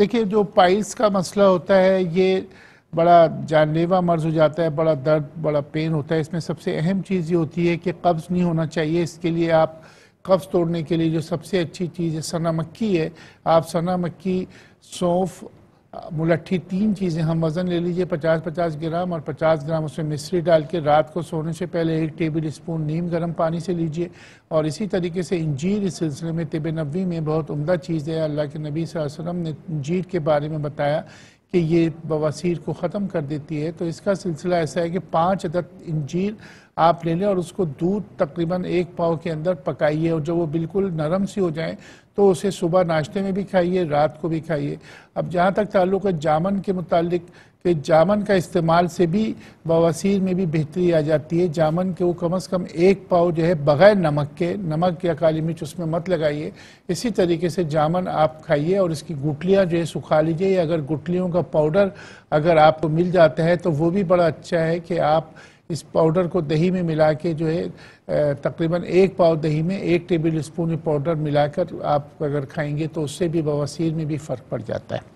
देखिए जो पाइल्स का मसला होता है ये बड़ा जानलेवा मर्ज हो जाता है बड़ा दर्द बड़ा पेन होता है इसमें सबसे अहम चीज़ ये होती है कि कब्ज़ नहीं होना चाहिए इसके लिए आप कब्ज़ तोड़ने के लिए जो सबसे अच्छी चीज़ है सना मक्की है आप सना मक्की सौंफ मुलट्ठी तीन चीज़ें हम वज़न ले लीजिए पचास पचास ग्राम और पचास ग्राम उसमें मिश्री डाल के रात को सोने से पहले एक टेबल स्पून नीम गर्म पानी से लीजिए और इसी तरीके से इंजीर इस सिलसिले में तिब नबी में बहुत उम्दा चीज़ है अल्लाह के नबी वसलम ने इंजीर के बारे में बताया कि ये बवासीर को ख़त्म कर देती है तो इसका सिलसिला ऐसा है कि पाँच अदद इंजीर आप ले लें और उसको दूध तकरीबन एक पाव के अंदर पकाइए और जब वो बिल्कुल नरम सी हो जाए तो उसे सुबह नाश्ते में भी खाइए रात को भी खाइए अब जहाँ तक ताल्लुक है जामन के मुतालिक कि जामन का इस्तेमाल से भी बवासीर में भी बेहतरी आ जाती है जामन के वो कम अज़ कम एक पाव जो है बग़ैर नमक के नमक या काली मिर्च उसमें मत लगाइए इसी तरीके से जामन आप खाइए और इसकी गुटलियाँ जो है सुखा लीजिए अगर गुटलियों का पाउडर अगर आपको मिल जाता है तो वो भी बड़ा अच्छा है कि आप इस पाउडर को दही में मिला के जो है तकरीबन एक पाव दही में एक टेबल स्पून पाउडर मिलाकर आप अगर खाएंगे तो उससे भी बवासीर में भी फ़र्क पड़ जाता है